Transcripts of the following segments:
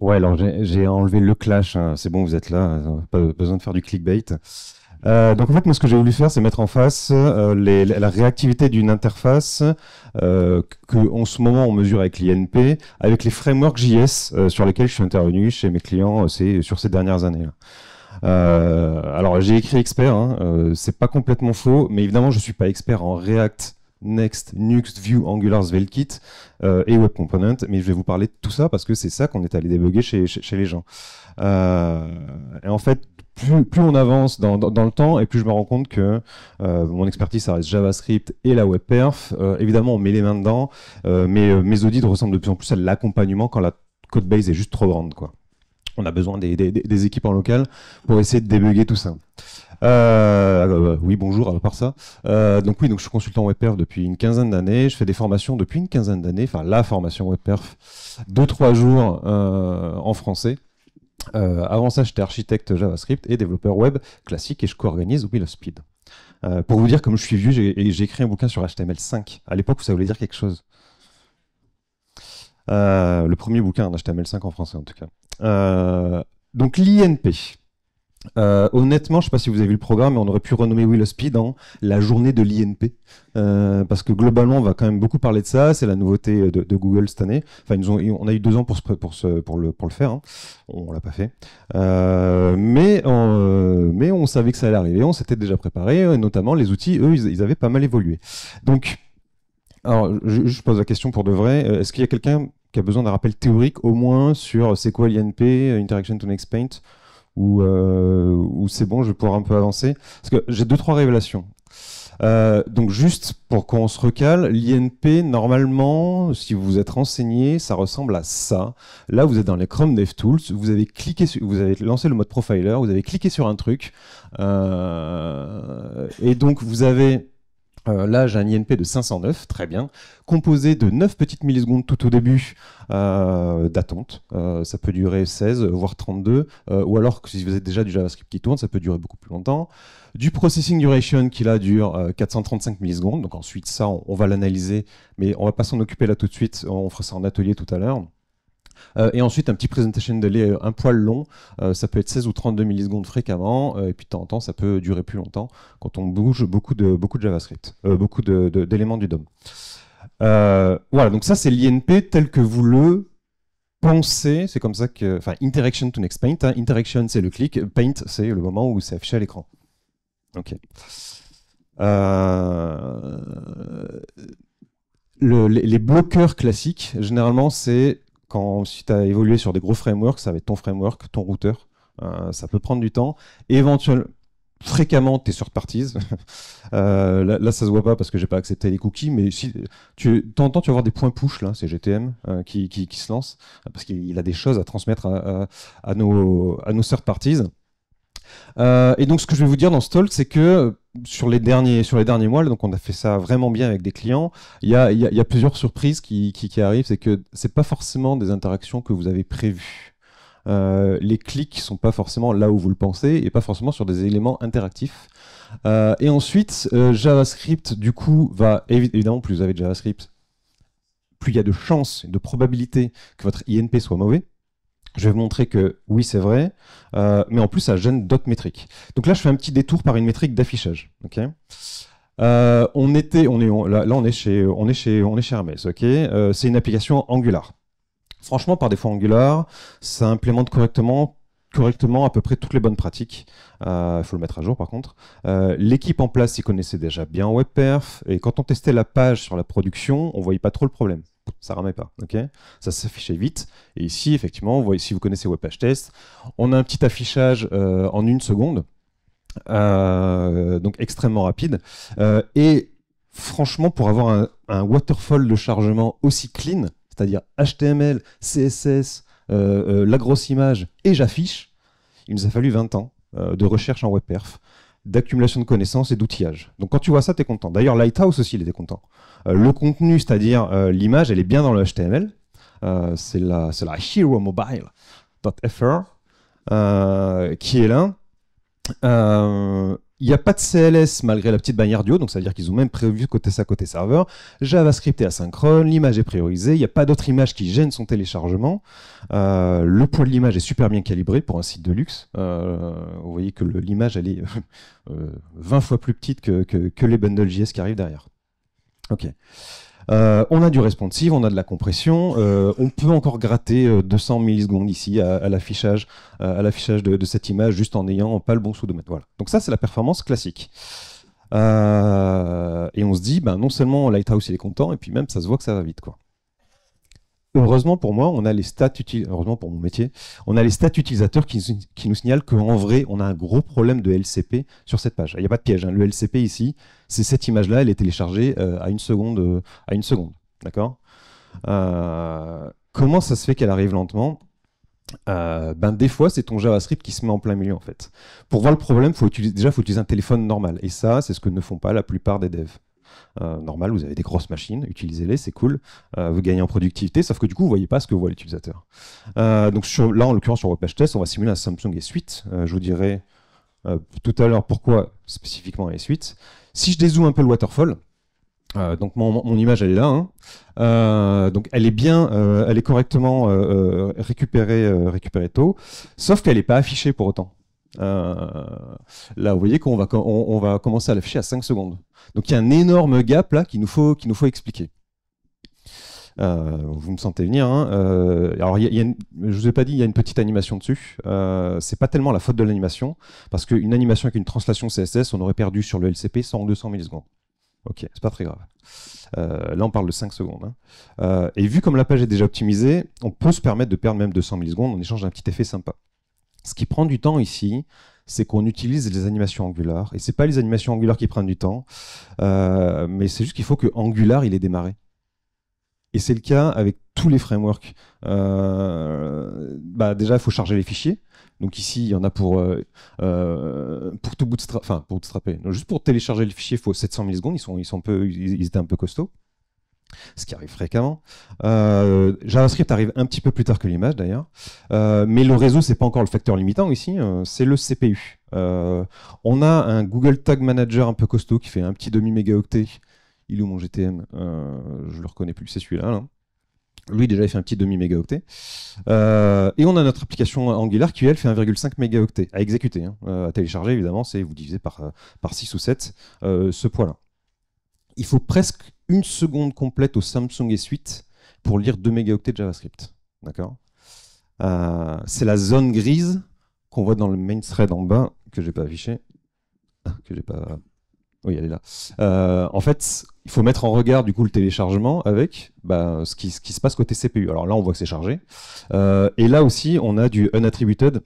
Ouais, alors j'ai enlevé le clash. Hein. C'est bon, vous êtes là. Hein. Pas besoin de faire du clickbait. Euh, donc en fait, moi, ce que j'ai voulu faire, c'est mettre en face euh, la réactivité d'une interface euh, que en ce moment on mesure avec l'INP, avec les frameworks JS euh, sur lesquels je suis intervenu chez mes clients euh, c'est sur ces dernières années. alors j'ai écrit expert, hein, c'est pas complètement faux, mais évidemment je suis pas expert en React Next, Nuxt, view Angular, SvelteKit euh, et Web Component. Mais je vais vous parler de tout ça parce que c'est ça qu'on est allé débugger chez, les gens. Euh, et en fait, plus, on avance dans, le temps et plus je me rends compte que euh, mon expertise, ça reste JavaScript et la web perf. évidemment, on met les mains dedans, mais mes audits ressemblent de plus en plus à l'accompagnement quand la code base est juste trop grande. On a besoin des, des équipes en local pour essayer de débugger tout ça. Euh, euh, euh, oui, bonjour, à part ça. donc oui, donc, je suis consultant WebPerf depuis une quinzaine d'années. Je fais des formations depuis une quinzaine d'années, enfin la formation WebPerf, deux, trois jours en français. avant ça, j'étais architecte JavaScript et développeur web classique et je co-organise le of Speed. pour vous dire, comme je suis vieux, j'ai écrit un bouquin sur HTML5. À l'époque ça voulait dire quelque chose. le premier bouquin en HTML5 en français, en tout cas. donc l'INP, euh, honnêtement, je ne sais pas si vous avez vu le programme, mais on aurait pu renommer Will Speed en la journée de l'INP, euh, parce que globalement, on va quand même beaucoup parler de ça. C'est la nouveauté de, Google cette année. Enfin, on a eu deux ans pour, pour, le, pour le faire. Hein. On, ne l'a pas fait, euh, mais, on, mais on savait que ça allait arriver. On s'était déjà préparé, notamment les outils. Eux, ils, avaient pas mal évolué. Donc, alors, je, pose la question pour de vrai. Est-ce qu'il y a quelqu'un qui a besoin d'un rappel théorique au moins sur c'est quoi l'INP, Interaction to Next Paint ou euh, où c'est bon, je vais pouvoir un peu avancer. Parce que j'ai deux, trois révélations. Euh, donc juste pour qu'on se recale, l'INP, normalement, si vous vous êtes renseigné, ça ressemble à ça. Là, vous êtes dans les Chrome DevTools, vous avez cliqué, vous avez lancé le mode profiler, vous avez cliqué sur un truc, euh, et donc vous avez euh, là, j'ai un INP de 509, très bien, composé de 9 petites millisecondes tout au début euh, d'attente. Euh, ça peut durer 16, voire 32, ou alors si vous êtes déjà du JavaScript qui tourne, ça peut durer beaucoup plus longtemps. Du processing duration qui là dure 435 millisecondes, donc ensuite ça, on, on va l'analyser, mais on va pas s'en occuper là tout de suite, on fera ça en atelier tout à l'heure. Euh, et ensuite, un petit presentation delay euh, un poil long. Euh, ça peut être 16 ou 32 millisecondes fréquemment. et puis, de temps en temps, ça peut durer plus longtemps quand on bouge beaucoup de, beaucoup de JavaScript, beaucoup d'éléments de, du DOM. voilà, donc ça, c'est l'INP tel que vous le pensez. C'est comme ça que. Enfin, Interaction to Next Paint. Hein. interaction, c'est le clic. Paint, c'est le moment où c'est affiché à l'écran. Ok. les, les, bloqueurs classiques, généralement, c'est si tu as évolué sur des gros frameworks, ça va être ton framework, ton routeur. Euh, ça peut prendre du temps. Éventuellement, fréquemment, tes third parties. Euh, là, ça ça se voit pas parce que j'ai pas accepté les cookies, mais si tu t'entends, tu vas avoir des points push là, c'est GTM euh, qui, se lance parce qu'il a des choses à transmettre à, nos à third parties. et donc, ce que je vais vous dire dans ce talk, c'est que sur les derniers sur les derniers mois donc on a fait ça vraiment bien avec des clients il y a, plusieurs surprises qui, arrivent c'est que c'est pas forcément des interactions que vous avez prévues euh, les clics sont pas forcément là où vous le pensez et pas forcément sur des éléments interactifs euh, et ensuite euh, JavaScript du coup va évidemment plus vous avez de JavaScript plus il y a de chances de probabilité que votre INP soit mauvais je vais vous montrer que oui, c'est vrai, euh, mais en plus, ça gêne d'autres métriques. Donc là, je fais un petit détour par une métrique d'affichage. Euh, on était, là, on est chez, on est chez, on est chez Hermes. Ok, euh, c'est une application Angular. Franchement, par défaut Angular, ça implémente correctement correctement à peu près toutes les bonnes pratiques. Il faut le mettre à jour par contre. L'équipe en place s'y connaissait déjà bien WebPerf et quand on testait la page sur la production, on voyait pas trop le problème ça ramait pas. ça s'affichait vite. Et ici, effectivement, vous voyez, si vous connaissez WebPage Test, on a un petit affichage euh, en une seconde, euh, donc extrêmement rapide. Euh, et franchement, pour avoir un, un, waterfall de chargement aussi clean, c'est-à-dire HTML, CSS, la grosse image et j'affiche, il nous a fallu 20 ans de recherche en WebPerf d'accumulation de connaissances et d'outillage. Donc quand tu vois ça, tu es content. D'ailleurs, Lighthouse aussi, il était content. Euh, le contenu, c'est-à-dire euh, l'image, elle est bien dans le HTML. Euh, c'est la, la mobile.fr qui est là. Il n'y a pas de CLS malgré la petite bannière du haut, donc ça veut dire qu'ils ont même prévu côté ça, côté serveur. JavaScript est asynchrone, l'image est priorisée, il n'y a pas d'autres images qui gênent son téléchargement. Euh, le poids de l'image est super bien calibré pour un site de luxe. Euh, vous voyez que l'image, elle est 20 euh, fois plus petite que, que les bundles JS qui arrivent derrière. Ok. Euh, on a du responsive, on a de la compression, euh, on peut encore gratter 200 euh, millisecondes ici à, l'affichage, à l'affichage de, cette image juste en n'ayant pas le bon sous-domaine. Voilà. Donc ça, c'est la performance classique. et on se dit, ben, non seulement Lighthouse il est content, et puis même ça se voit que ça va vite. quoi heureusement pour moi, on a les stats pour mon métier, on a les stats utilisateurs qui, nous signalent qu'en vrai, on a un gros problème de LCP sur cette page. Il n'y a pas de piège. Hein. Le LCP ici, c'est cette image-là, elle est téléchargée euh, à une seconde, euh, à seconde, d'accord euh, Comment ça se fait qu'elle arrive lentement ben des fois c'est ton JavaScript qui se met en plein milieu en fait. Pour voir le problème, faut utiliser, déjà faut utiliser un téléphone normal et ça c'est ce que ne font pas la plupart des devs. Euh, normal, vous avez des grosses machines, utilisez-les, c'est cool. Euh, vous gagnez en productivité, sauf que du coup, vous voyez pas ce que voit l'utilisateur. Euh, donc là, en l'occurrence, sur WebPage Test, on va simuler un Samsung S8. je vous dirai tout à l'heure pourquoi spécifiquement un S8. Si je dézoome un peu le waterfall, donc mon, image elle est là, hein. donc elle est bien, elle est correctement récupérée, récupérée tôt, sauf qu'elle n'est pas affichée pour autant. Euh, là, vous voyez qu'on va, va commencer à l'afficher à 5 secondes. Donc il y a un énorme gap là qu'il nous faut, expliquer. Euh, vous me sentez venir. Hein. Euh, alors, je vous ai pas dit, il y a une petite animation dessus. c'est pas tellement la faute de l'animation, parce qu'une animation avec une translation CSS, on aurait perdu sur le LCP 100 ou 200 millisecondes. Ok, c'est pas très grave. là, on parle de 5 secondes. Hein. et vu comme la page est déjà optimisée, on peut se permettre de perdre même 200 millisecondes en échange d'un petit effet sympa. Ce qui prend du temps ici, c'est qu'on utilise les animations Angular. Et c'est pas les animations Angular qui prennent du temps, euh, mais c'est juste qu'il faut que Angular il est démarré. Et c'est le cas avec tous les frameworks. Euh, bah déjà, il faut charger les fichiers. Donc ici, il y en a pour, euh, pour tout bootstrap, enfin pour bootstrapper. juste pour télécharger le fichier, il faut 700 millisecondes. Ils, sont, ils, sont peu, ils étaient un peu costauds ce qui arrive fréquemment. Euh, JavaScript arrive un petit peu plus tard que l'image d'ailleurs, euh, mais le réseau c'est pas encore le facteur limitant ici, hein, c'est le CPU. Euh, on a un Google Tag Manager un peu costaud qui fait un petit demi mégaoctet. Il est mon GTM Je le reconnais plus, c'est celui-là. Lui déjà il fait un petit demi mégaoctet. et on a notre application Angular qui elle fait 1,5 mégaoctet à exécuter, hein. à télécharger évidemment, c'est vous divisez par par 6 ou 7 ce poids-là. Il faut presque une seconde complète au Samsung S8 pour lire 2 mégaoctets de JavaScript. D'accord euh, C'est la zone grise qu'on voit dans le main thread en bas, que j'ai pas affiché, ah, que j'ai pas... Oui, elle est là. Euh, en fait, il faut mettre en regard du coup le téléchargement avec bah, ce, qui, se passe côté CPU. Alors là, on voit que c'est chargé. Euh, et là aussi, on a du unattributed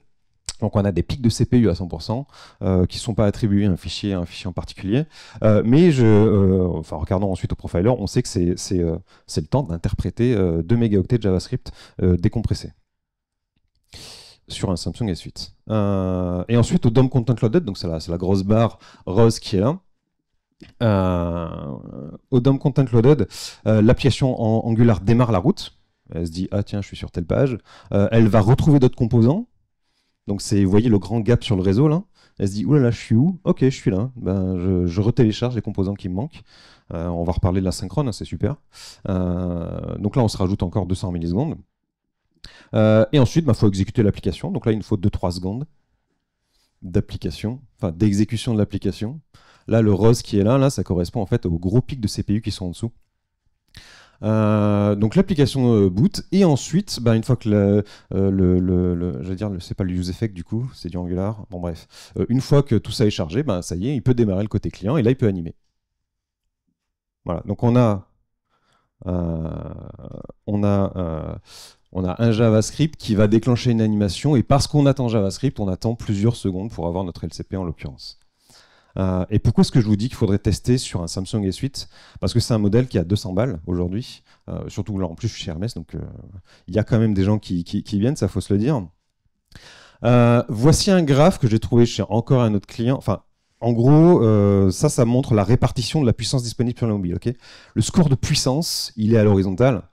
donc on a des pics de CPU à 100% euh, qui ne sont pas attribués à un fichier, un fichier en particulier. Euh, mais je, euh, regardant ensuite au profiler, on sait que c'est le temps d'interpréter 2 mégaoctets de JavaScript décompressé sur un Samsung S8. et ensuite au DOM Content Loaded, donc c'est la, la, grosse barre rose qui est là. au DOM Content Loaded, l'application Angular démarre la route. Elle se dit, ah tiens, je suis sur telle page. elle va retrouver d'autres composants donc c'est, vous voyez le grand gap sur le réseau là. Elle se dit, oulala, je suis où Ok, je suis là. Ben, je, retélécharge les composants qui me manquent. Euh, on va reparler de la synchrone, hein, c'est super. Euh, donc là, on se rajoute encore 200 millisecondes. Euh, et ensuite, il ben, faut exécuter l'application. Donc là, il nous faut 2-3 secondes d'application, enfin d'exécution de l'application. Là, le rose qui est là, là, ça correspond en fait au gros pic de CPU qui sont en dessous. Euh, donc l'application euh, boot et ensuite bah, une fois que le, euh, je veux dire c'est pas le use effect du coup c'est du Angular bon bref une fois que tout ça est chargé bah, ça y est il peut démarrer le côté client et là il peut animer voilà donc on a on a on a un JavaScript qui va déclencher une animation et parce qu'on attend JavaScript on attend plusieurs secondes pour avoir notre LCP en l'occurrence euh, et pourquoi est-ce que je vous dis qu'il faudrait tester sur un Samsung S8 Parce que c'est un modèle qui a 200 balles aujourd'hui, euh, surtout en plus je suis chez Hermès, donc euh, il y a quand même des gens qui, viennent, ça faut se le dire. voici un graphe que j'ai trouvé chez encore un autre client, enfin en gros, ça, ça montre la répartition de la puissance disponible sur le mobile. le score de puissance, il est à l'horizontale.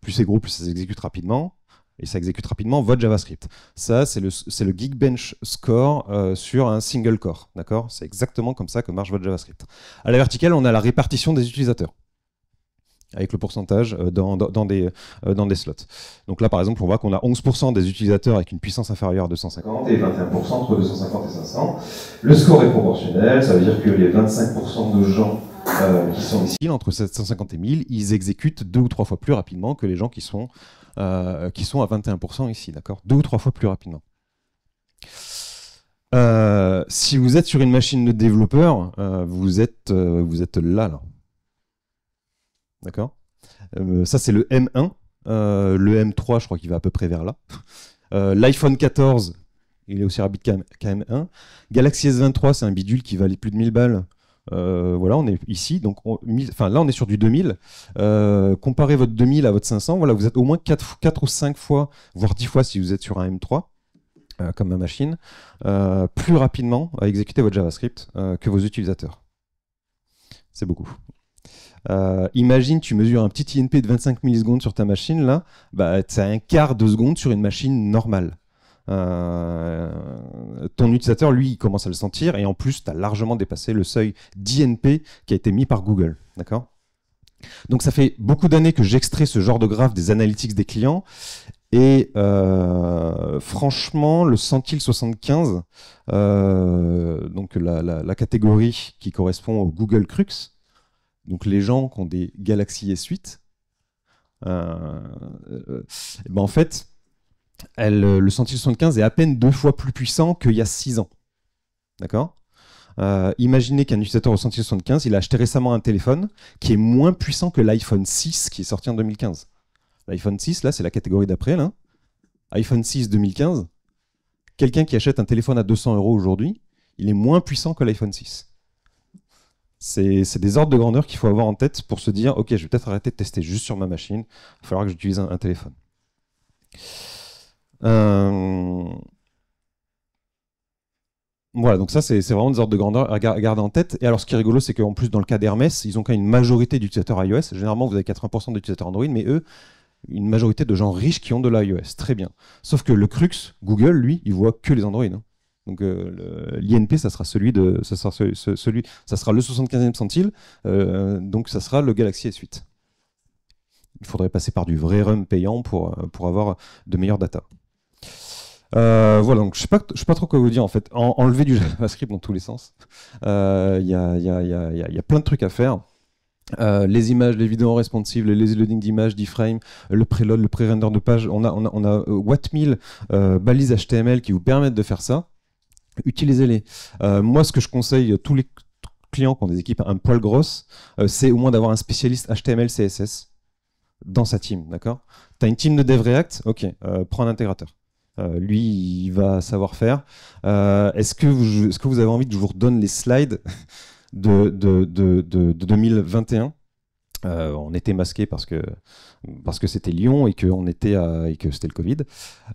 plus c'est gros, plus ça s'exécute rapidement et ça exécute rapidement votre JavaScript. Ça, c'est le, le Geekbench score euh, sur un single core. D'accord C'est exactement comme ça que marche votre JavaScript. À la verticale, on a la répartition des utilisateurs avec le pourcentage euh, dans, des, euh, dans des slots. Donc là, par exemple, on voit qu'on a 11% des utilisateurs avec une puissance inférieure à 250 et 21% entre 250 et 500. Le score est proportionnel, ça veut dire que les 25% de gens qui sont ici, entre 750 et 1000, ils exécutent deux ou trois fois plus rapidement que les gens qui sont euh, qui sont à 21% ici, d'accord Deux ou trois fois plus rapidement. Euh, si vous êtes sur une machine de développeur, euh, vous, êtes, vous êtes là, là. D'accord Ça, c'est le M1. le M3, je crois qu'il va à peu près vers là. L'iPhone 14, il est aussi rapide qu'un M1. Galaxy S23, c'est un bidule qui valait plus de 1000 balles. Euh, voilà, on est ici, donc là on est sur du 2000. Euh, comparez votre 2000 à votre 500, voilà, vous êtes au moins 4, ou 5 fois, voire 10 fois si vous êtes sur un M3. Euh, comme ma machine, plus rapidement à exécuter votre JavaScript que vos utilisateurs. C'est beaucoup. imagine, tu mesures un petit INP de 25 millisecondes sur ta machine, là, bah, c'est un quart de seconde sur une machine normale. Euh, ton utilisateur, lui, commence à le sentir. Et en plus, tu as largement dépassé le seuil d'INP qui a été mis par Google. D'accord donc ça fait beaucoup d'années que j'extrais ce genre de graphe des analytics des clients. Et euh, franchement, le centil 75, euh, donc la, catégorie qui correspond au Google Crux, donc les gens qui ont des Galaxy S8, euh, ben en fait, euh, le Sentinel 75 est à peine deux fois plus puissant qu'il y a six ans. D'accord euh, imaginez qu'un utilisateur au Sentinel 75, il a acheté récemment un téléphone qui est moins puissant que l'iPhone 6 qui est sorti en 2015. L'iPhone 6, là, c'est la catégorie d'après. Là. Hein. iPhone 6 2015, quelqu'un qui achète un téléphone à 200 euros aujourd'hui, il est moins puissant que l'iPhone 6. C'est des ordres de grandeur qu'il faut avoir en tête pour se dire, ok, je vais peut-être arrêter de tester juste sur ma machine, il va falloir que j'utilise un, téléphone. voilà, donc ça, c'est vraiment des ordres de grandeur à garder en tête. Et alors, ce qui est rigolo, c'est qu'en plus, dans le cas d'Hermès, ils ont quand même une majorité d'utilisateurs iOS. Généralement, vous avez 80% d'utilisateurs Android, mais eux, une majorité de gens riches qui ont de l'iOS. Très bien. Sauf que le crux, Google, lui, il voit que les Android. Hein. Donc euh, l'INP, ça sera celui de, le 75e centile. Euh, donc ça sera le Galaxy S8. Il faudrait passer par du vrai RUM payant pour, euh, pour avoir de meilleures datas. Euh, voilà, donc je sais pas, sais pas trop quoi vous dire en fait. enlever du JavaScript dans tous les sens. Il euh, y, a, plein de trucs à faire. Euh, les images, les vidéos responsives, les lazy loading d'images, d'iframe, le preload, le pré-render de page. On a, on a, balises HTML qui vous permettent de faire ça. Utilisez-les. moi, ce que je conseille à tous les clients qui ont des équipes un poil grosses, c'est au moins d'avoir un spécialiste HTML, CSS dans sa team, d'accord as une team de dev React, ok, prends un intégrateur. Euh, lui, il va savoir faire. Euh, est-ce que, vous, que vous avez envie que je vous redonne les slides de, de, 2021 euh, on était masqué parce que parce que c'était Lyon et que on était et que c'était le Covid.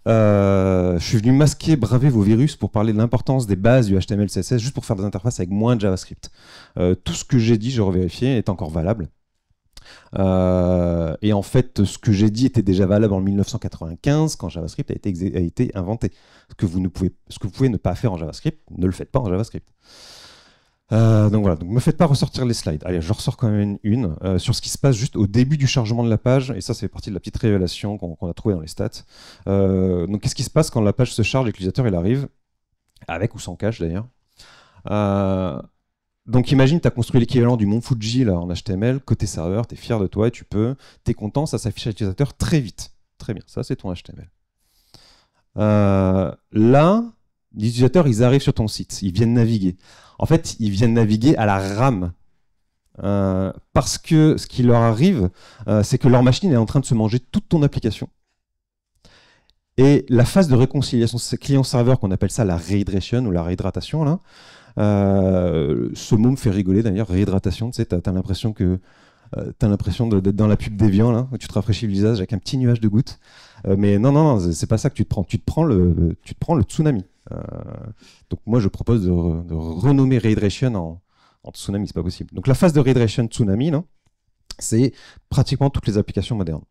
je suis venu masquer braver vos virus pour parler de l'importance des bases du HTML CSS juste pour faire des interfaces avec moins de JavaScript. tout ce que j'ai dit, je revérifié, est encore valable. Euh, et en fait, ce que j'ai dit était déjà valable en 1995 quand JavaScript a été, inventé. Ce que, vous ne pouvez, ce que vous pouvez ne pas faire en JavaScript, ne le faites pas en JavaScript. Euh, donc voilà, donc me faites pas ressortir les slides. Allez, je ressors quand même une, euh, sur ce qui se passe juste au début du chargement de la page, et ça, c'est partie de la petite révélation qu'on a trouvée dans les stats. donc qu'est-ce qui se passe quand la page se charge l'utilisateur il arrive, avec ou sans cache d'ailleurs donc imagine, tu as construit l'équivalent du Mont Fuji là, en HTML, côté serveur, tu es fier de toi et tu peux, tu es content, ça s'affiche à l'utilisateur très vite. Très bien, ça c'est ton HTML. Euh, là, les utilisateurs, ils arrivent sur ton site, ils viennent naviguer. En fait, ils viennent naviguer à la rame. Euh, parce que ce qui leur arrive, euh, c'est que leur machine est en train de se manger toute ton application. Et la phase de réconciliation client-serveur, qu'on appelle ça la rehydration ou la réhydratation, là, euh, ce mot me fait rigoler d'ailleurs, réhydratation, tu sais, as, l'impression que euh, t'as l'impression d'être dans la pub des là, tu te rafraîchis le visage avec un petit nuage de gouttes. Euh, mais non, non, non, c'est pas ça que tu te prends. Tu te prends le, tsunami. donc moi, je propose de, renommer réhydration en, tsunami, c'est pas possible. Donc la phase de réhydration tsunami, non, c'est pratiquement toutes les applications modernes.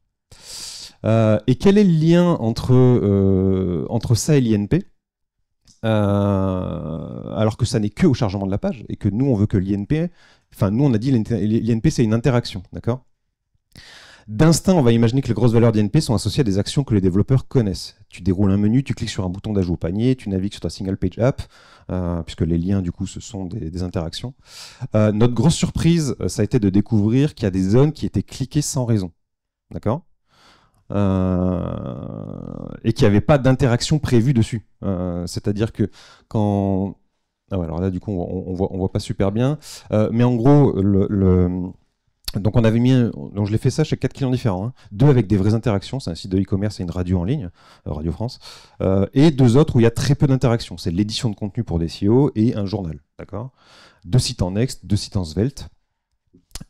et quel est le lien entre, entre ça et l'INP euh, alors que ça n'est que au chargement de la page et que nous on veut que l'INP, enfin nous on a dit l'INP c'est une interaction, d'accord D'instinct, on va imaginer que les grosses valeurs d'INP sont associées à des actions que les développeurs connaissent. Tu déroules un menu, tu cliques sur un bouton d'ajout au panier, tu navigues sur ta single page app, euh, puisque les liens, du coup, ce sont des, interactions. Euh, notre grosse surprise, ça a été de découvrir qu'il y a des zones qui étaient cliquées sans raison. D'accord euh, et qu'il n'y avait pas d'interaction prévue dessus. Euh, c'est-à-dire que quand... Ah alors là, du coup, on, ne voit, on voit pas super bien. Euh, mais en gros, le, donc on avait mis, donc je l'ai fait ça chez quatre clients différents, hein. deux avec des vraies interactions, c'est un site de e-commerce et une radio en ligne, Radio France, et deux autres où il y a très peu d'interactions, c'est l'édition de contenu pour des CEO et un journal, d'accord Deux sites en Next, deux sites en Svelte.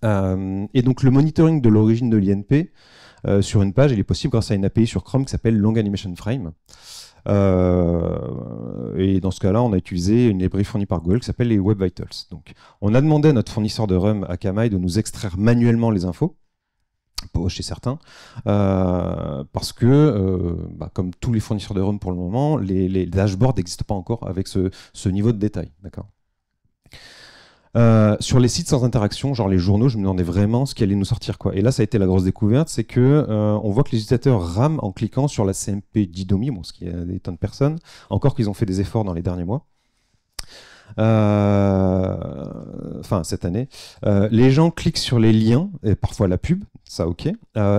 et donc le monitoring de l'origine de l'INP, euh, sur une page. Il est possible grâce à une API sur Chrome qui s'appelle Long Animation Frame. Euh, et dans ce cas-là, on a utilisé une librairie fournie par Google qui s'appelle les Web Vitals. Donc, on a demandé à notre fournisseur de RUM, Akamai, de nous extraire manuellement les infos chez certains, euh, parce que, bah, comme tous les fournisseurs de ROM pour le moment, les, dashboards n'existent pas encore avec ce, ce niveau de détail. D'accord euh, sur les sites sans interaction, genre les journaux, je me demandais vraiment ce qui allait nous sortir. Quoi. Et là, ça a été la grosse découverte, c'est que euh, on voit que les utilisateurs rament en cliquant sur la CMP d'Idomi, bon, ce qui est des tonnes de personnes, encore qu'ils ont fait des efforts dans les derniers mois. Euh, enfin, cette année, les gens cliquent sur les liens et parfois la pub, ça ok.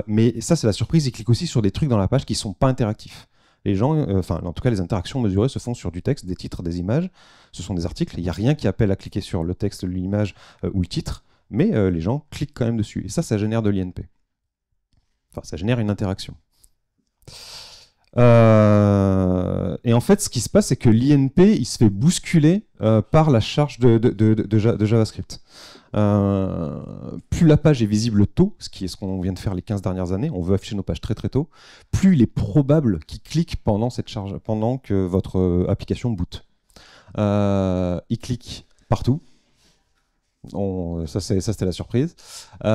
mais ça, c'est la surprise. Ils cliquent aussi sur des trucs dans la page qui sont pas interactifs les gens, euh, enfin en tout cas les interactions mesurées se font sur du texte, des titres, des images. Ce sont des articles, il n'y a rien qui appelle à cliquer sur le texte, l'image euh, ou le titre, mais euh, les gens cliquent quand même dessus. Et ça, ça génère de l'INP. Enfin, ça génère une interaction. et en fait, ce qui se passe, c'est que l'INP, il se fait bousculer par la charge de JavaScript. Euh, plus la page est visible tôt, ce qui est ce qu'on vient de faire les 15 dernières années, on veut afficher nos pages très très tôt, plus il est probable qu'il clique pendant, cette charge, pendant que votre euh, application boot. Euh, il clique cliquent partout. On, ça, c'était la surprise. et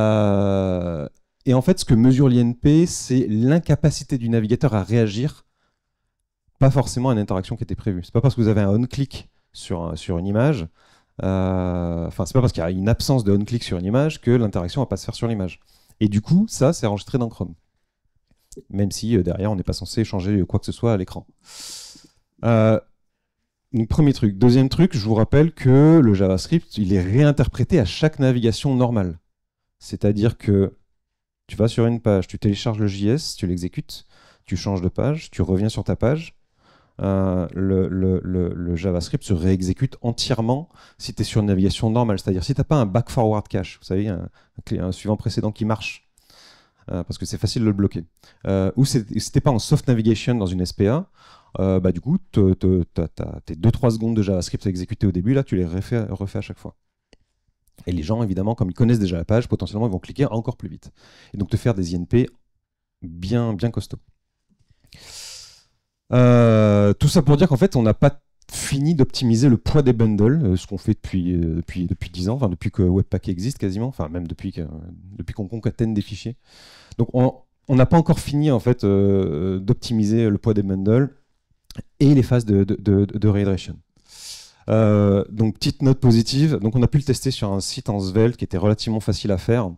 en fait, ce que mesure l'INP, c'est l'incapacité du navigateur à réagir, pas forcément à une interaction qui était prévue. C'est pas parce que vous avez un on-click sur une image euh, enfin, c'est pas parce qu'il y a une absence de on-click sur une image que l'interaction va pas se faire sur l'image. Et du coup, ça, c'est enregistré dans Chrome. Même si euh, derrière, on n'est pas censé changer quoi que ce soit à l'écran. Euh, premier truc. Deuxième truc, je vous rappelle que le JavaScript, il est réinterprété à chaque navigation normale. C'est-à-dire que tu vas sur une page, tu télécharges le JS, tu l'exécutes, tu changes de page, tu reviens sur ta page, euh, le, JavaScript se réexécute entièrement si tu es sur une navigation normale. C'est-à-dire si tu n'as pas un back forward cache, vous savez, un, un, suivant précédent qui marche, euh, parce que c'est facile de le bloquer. Euh, ou si tu pas en soft navigation dans une SPA, bah, du coup, tu tes 2-3 secondes de JavaScript exécuter au début, là, tu les refais, refais à chaque fois. Et les gens, évidemment, comme ils connaissent déjà la page, potentiellement, ils vont cliquer encore plus vite. Et donc te faire des INP bien, bien costauds. Euh, tout ça pour dire qu'en fait, on n'a pas fini d'optimiser le poids des bundles, euh, ce qu'on fait depuis, euh, depuis, depuis 10 ans, enfin depuis que Webpack existe quasiment, enfin même depuis, que, depuis qu'on concatène des fichiers. Donc on n'a pas encore fini en fait d'optimiser le poids des bundles et les phases de, de, donc petite note positive, donc on a pu le tester sur un site en Svelte qui était relativement facile à faire.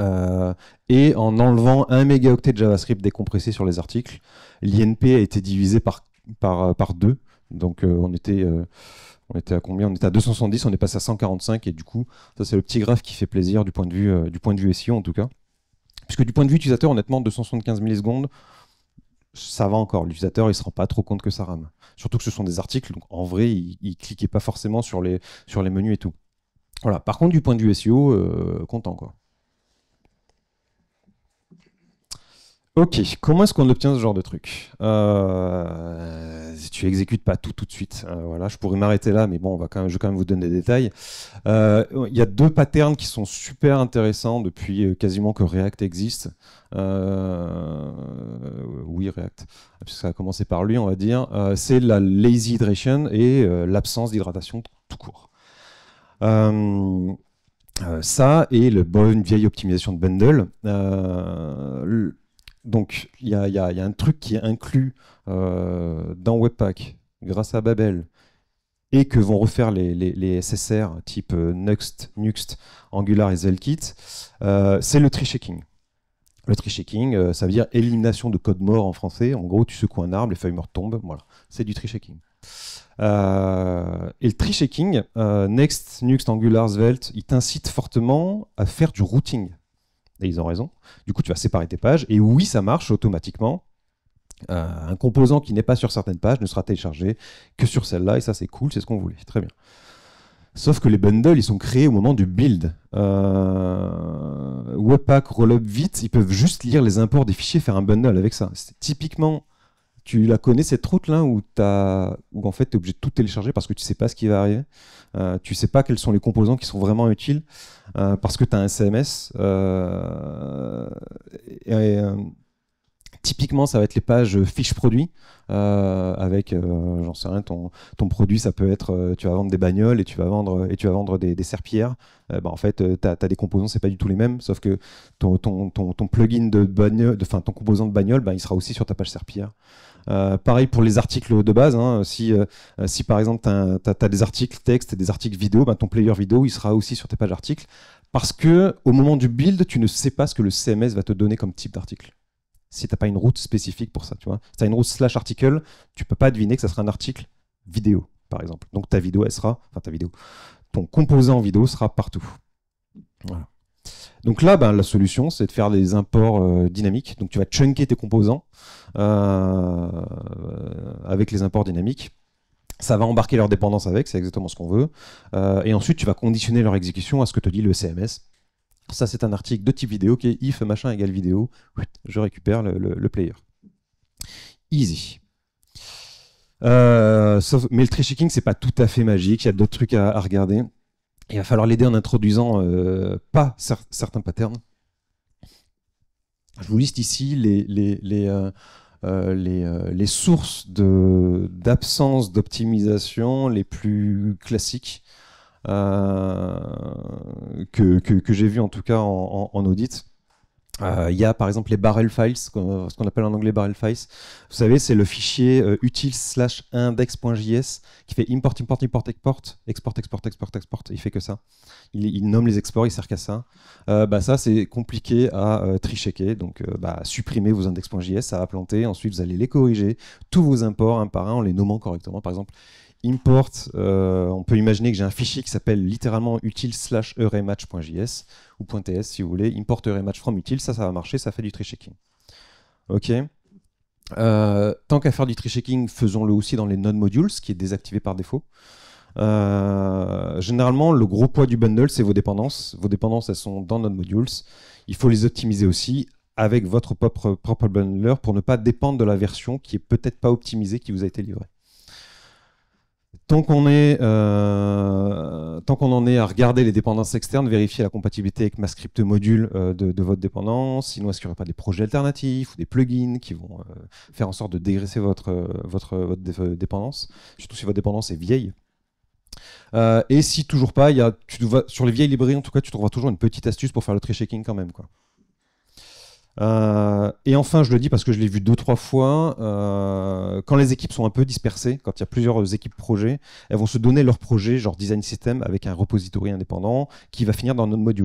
Euh, et en enlevant un mégaoctet de JavaScript décompressé sur les articles, l'INP a été divisé par, par, euh, deux. Donc euh, on, était, on était à combien On était à 270, on est passé à 145 et du coup, ça c'est le petit graphe qui fait plaisir du point de vue, du point de vue SEO en tout cas. Puisque du point de vue utilisateur, honnêtement, 275 millisecondes, ça va encore. L'utilisateur, il se rend pas trop compte que ça rame. Surtout que ce sont des articles, donc en vrai, il, ne cliquait pas forcément sur les, sur les menus et tout. Voilà. Par contre, du point de vue SEO, content quoi. Ok, comment est-ce qu'on obtient ce genre de truc Si euh, tu exécutes pas tout tout de suite, euh, voilà, je pourrais m'arrêter là, mais bon, je vais quand même vous donner des détails. Euh, il y a deux patterns qui sont super intéressants depuis quasiment que React existe. oui, React, ça a commencé par lui, on va dire. C'est la lazy hydration et l'absence d'hydratation tout court. ça et le, bonne vieille optimisation de bundle. Donc il y a, un truc qui est inclus euh, dans Webpack grâce à Babel et que vont refaire les, SSR type euh, Next, Nuxt, Angular et Zelkit, euh, c'est le tree shaking. Le tree shaking, ça veut dire élimination de code mort en français. En gros, tu secoues un arbre, les feuilles mortes tombent. Voilà, c'est du tree shaking. et le tree shaking, Next, Nuxt, Angular, Svelte, il t'incite fortement à faire du routing et ils ont raison. Du coup, tu vas séparer tes pages, et oui, ça marche automatiquement. Euh, un composant qui n'est pas sur certaines pages ne sera téléchargé que sur celle-là, et ça, c'est cool, c'est ce qu'on voulait. Très bien. Sauf que les bundles, ils sont créés au moment du build. Euh, Webpack, Rollup, vite, ils peuvent juste lire les imports des fichiers, faire un bundle avec ça. C'est typiquement tu la connais cette route là où, où en fait tu es obligé de tout télécharger parce que tu sais pas ce qui va arriver, Tu euh, tu sais pas quels sont les composants qui sont vraiment utiles euh, parce que tu as un CMS. Euh, typiquement, ça va être les pages fiches produits avec, j'en sais rien, ton, ton, produit, ça peut être tu vas vendre des bagnoles et tu vas vendre, et tu vas vendre des, serpillères. Bah, en fait, tu as, des composants, c'est pas du tout les mêmes, sauf que ton, plugin de bagnole, enfin ton composant de bagnole, bah, il sera aussi sur ta page serpillère. Euh, pareil pour les articles de base. Hein. Euh, si, par exemple, tu as, des articles texte et des articles vidéo, ben, ton player vidéo, il sera aussi sur tes pages articles. Parce que au moment du build, tu ne sais pas ce que le CMS va te donner comme type d'article. Si tu n'as pas une route spécifique pour ça, tu vois. Si tu as une route slash article, tu ne peux pas deviner que ça sera un article vidéo, par exemple. Donc ta vidéo, elle sera, enfin ta vidéo, ton composant vidéo sera partout. Voilà. Donc là, ben, la solution, c'est de faire des imports euh, dynamiques. Donc tu vas chunker tes composants euh, avec les imports dynamiques. Ça va embarquer leur dépendance avec, c'est exactement ce qu'on veut. Euh, et ensuite, tu vas conditionner leur exécution à ce que te dit le CMS. Ça, c'est un article de type vidéo qui est if machin égale vidéo. Je récupère le, player. Easy. mais le tree shaking, c'est pas tout à fait magique. Il y a d'autres trucs à regarder. Il va falloir l'aider en introduisant euh, pas certains patterns. Je vous liste ici les, les, les, euh, euh, les, sources d'absence d'optimisation les plus classiques que, j'ai vues en tout cas en audit. Euh, il y a par exemple les barrel files, ce qu'on appelle en anglais barrel files. Vous savez, c'est le fichier euh, utils slash index.js qui fait import, import, import, export, export, export, export, export. Il fait que ça. Il, nomme les exports, il sert qu'à ça. Euh, bah, ça, c'est compliqué à trichéquer, Donc, bah, supprimer vos index.js, ça va planter. Ensuite, vous allez les corriger, tous vos imports un par un, en les nommant correctement. Par exemple, import, euh, on peut imaginer que j'ai un fichier qui s'appelle littéralement utile slash ou .ts si vous voulez, import match from util ça, ça va marcher, ça fait du tree shaking Ok. Euh, tant qu'à faire du tree shaking faisons-le aussi dans les node modules, qui est désactivé par défaut. Euh, généralement, le gros poids du bundle, c'est vos dépendances. Vos dépendances, elles sont dans node modules. Il faut les optimiser aussi avec votre propre, propre bundler pour ne pas dépendre de la version qui est peut-être pas optimisée qui vous a été livrée. Euh, tant qu'on en est à regarder les dépendances externes, vérifier la compatibilité avec ma script module euh, de, votre dépendance, sinon est-ce qu'il n'y aurait pas des projets alternatifs ou des plugins qui vont euh, faire en sorte de dégraisser votre, votre, votre, dépendance, surtout si votre dépendance est vieille. et si toujours pas, y a, tu sur les vieilles librairies en tout cas, tu trouveras toujours une petite astuce pour faire le tree shaking quand même. Quoi. Euh, et enfin, je le dis parce que je l'ai vu deux, trois fois, euh, quand les équipes sont un peu dispersées, quand il y a plusieurs équipes projet elles vont se donner leur projet, genre design system, avec un repository indépendant qui va finir dans notre modules.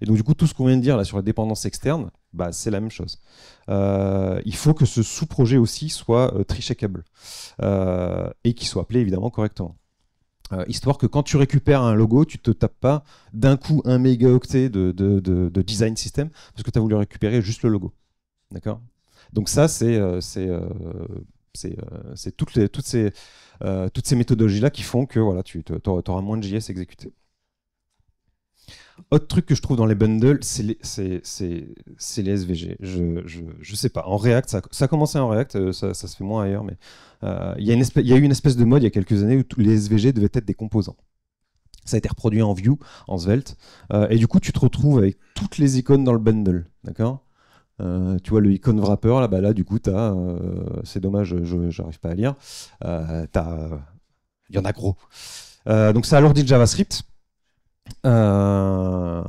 Et donc, du coup, tout ce qu'on vient de dire là sur la dépendance externe, bah, c'est la même chose. Euh, il faut que ce sous-projet aussi soit trichable et qu'il soit appelé évidemment correctement. Euh, histoire que quand tu récupères un logo, tu te tapes pas d'un coup un mégaoctet de, de, design system parce que tu as voulu récupérer juste le logo. D'accord Donc, ça, c'est toutes, ces, méthodologies-là qui font que voilà, tu auras moins de JS exécuté. Autre truc que je trouve dans les bundles, c'est les, SVG. Je, sais pas. En React, ça, a commencé en React, euh, ça, se fait moins ailleurs, mais euh, il y, a eu une espèce de mode il y a quelques années où les SVG devaient être des composants. Ça a été reproduit en Vue, en Svelte, euh, et du coup, tu te retrouves avec toutes les icônes dans le bundle, d'accord tu vois le icône wrapper là, bah là du coup t'as, c'est dommage, je, j'arrive pas à lire. il y en a gros. donc ça alourdit le JavaScript. Euh,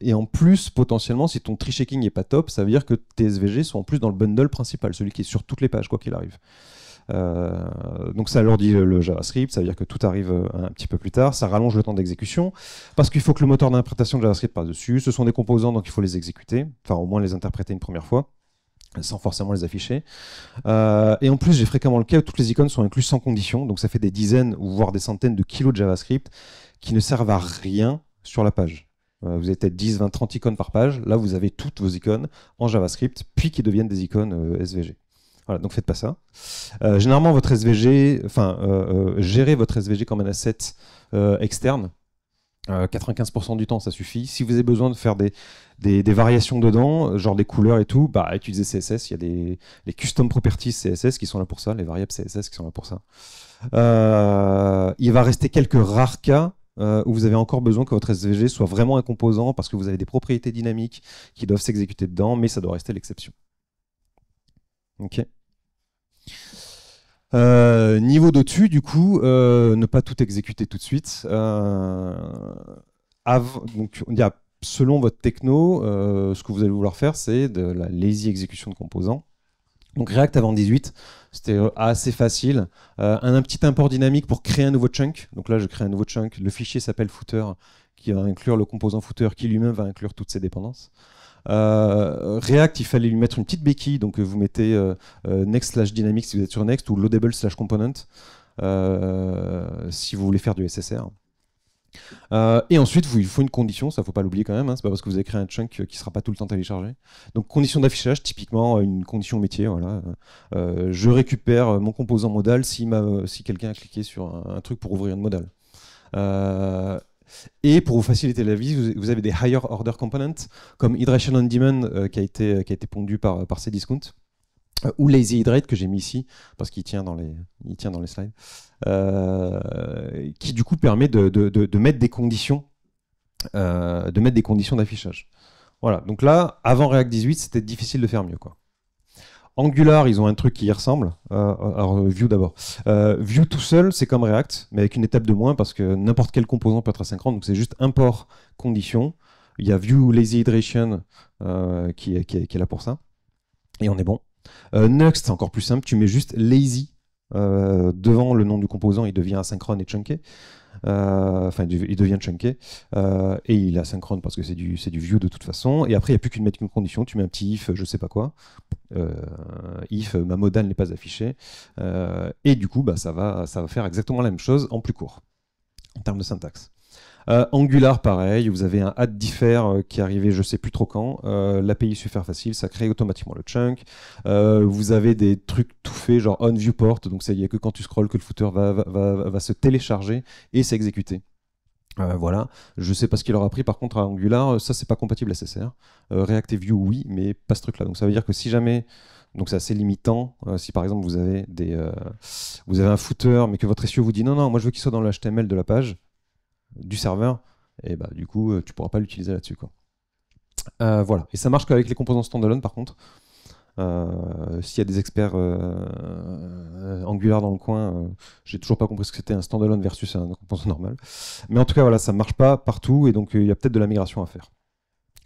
et en plus, potentiellement, si ton tree shaking n'est pas top, ça veut dire que tes SVG sont en plus dans le bundle principal, celui qui est sur toutes les pages, quoi qu'il arrive. Euh, donc ça leur dit le JavaScript, ça veut dire que tout arrive euh, un petit peu plus tard, ça rallonge le temps d'exécution, parce qu'il faut que le moteur d'interprétation de JavaScript passe dessus, ce sont des composants, donc il faut les exécuter, enfin au moins les interpréter une première fois sans forcément les afficher. et en plus, j'ai fréquemment le cas où toutes les icônes sont incluses sans condition, donc ça fait des dizaines ou voire des centaines de kilos de JavaScript qui ne servent à rien sur la page. Euh, vous avez peut-être 10, 20, 30 icônes par page. Là, vous avez toutes vos icônes en JavaScript, puis qui deviennent des icônes euh, SVG. Voilà, donc faites pas ça. Euh, généralement, votre SVG, enfin, gérez votre SVG comme un asset externe. 95% du temps, ça suffit. Si vous avez besoin de faire des, des, variations dedans, genre des couleurs et tout, bah, utilisez CSS. Il y a des les custom properties CSS qui sont là pour ça, les variables CSS qui sont là pour ça. il va rester quelques rares cas euh, où vous avez encore besoin que votre SVG soit vraiment un composant parce que vous avez des propriétés dynamiques qui doivent s'exécuter dedans, mais ça doit rester l'exception. Ok. Euh, dessus, du coup, euh, ne pas tout exécuter tout de suite. Euh, donc, selon votre techno, ce que vous allez vouloir faire, c'est de la lazy exécution de composants. Donc React avant 18, c'était euh, assez facile. Euh, un, petit import dynamique pour créer un nouveau chunk. Donc là, je crée un nouveau chunk. Le fichier s'appelle footer, qui va inclure le composant footer, qui lui-même va inclure toutes ses dépendances. Euh, React, il fallait lui mettre une petite béquille. Donc vous mettez next slash dynamic si vous êtes sur next ou loadable slash component si vous voulez faire du SSR. Euh, et ensuite, il faut une condition, ça ne faut pas l'oublier quand même. Hein. c'est pas parce que vous avez créé un chunk qui ne sera pas tout le temps téléchargé. Donc condition d'affichage, typiquement euh, une condition métier. Voilà. Euh, je récupère mon composant modal si, quelqu'un a cliqué sur un, truc pour ouvrir une modal. et pour vous faciliter la vie, vous avez des higher order components comme Hydration on Demand qui, a été, pondu par, par Cdiscount ou Lazy Hydrate que j'ai mis ici parce qu'il tient dans les, il tient dans les slides, euh, qui du coup permet de, mettre des conditions, euh, de mettre des conditions d'affichage. Voilà. Donc là, avant React 18, c'était difficile de faire mieux, quoi. Angular, ils ont un truc qui y ressemble. Euh, alors Vue d'abord. Vue tout seul, c'est comme React, mais avec une étape de moins parce que n'importe quel composant peut être asynchrone. Donc c'est juste import condition. Il y a Vue Lazy Hydration qui, qui, est là pour ça. Et on est bon. Euh, Next c'est encore plus simple, tu mets juste lazy euh, devant le nom du composant, il devient asynchrone et chunky. Euh, enfin, il devient chunké. et il est asynchrone parce que c'est du, du view de toute façon. Et après, il n'y a plus qu'une une condition, tu mets un petit if, je sais pas quoi. if, ma modal n'est pas affichée. et du coup, bah, ça, va, ça va faire exactement la même chose en plus court, en termes de syntaxe. Euh, Angular, pareil, vous avez un add differ euh, qui est arrivé je sais plus trop quand. Euh, L'API super facile, ça crée automatiquement le chunk. vous avez des trucs tout faits, genre on viewport, donc il n'y a que quand tu scrolls que le footer va, se télécharger et s'exécuter. voilà, je sais pas ce qu'il aura pris. Par contre, à Angular, ça c'est pas compatible SSR. React et View, oui, mais pas ce truc-là. Donc ça veut dire que si jamais, donc c'est assez limitant. si par exemple vous avez des, vous avez un footer, mais que votre SEO vous dit non, non, moi je veux qu'il soit dans le HTML de la page, du serveur, et bah, du coup, euh, tu pourras pas l'utiliser là-dessus. Euh, voilà. Et ça marche qu'avec les composants standalone, par contre. Euh, s'il y a des experts euh, Angular dans le coin, j'ai toujours pas compris ce que c'était un standalone versus un composant normal. Mais en tout cas, voilà, ça marche pas partout et donc il y a peut-être de la migration à faire.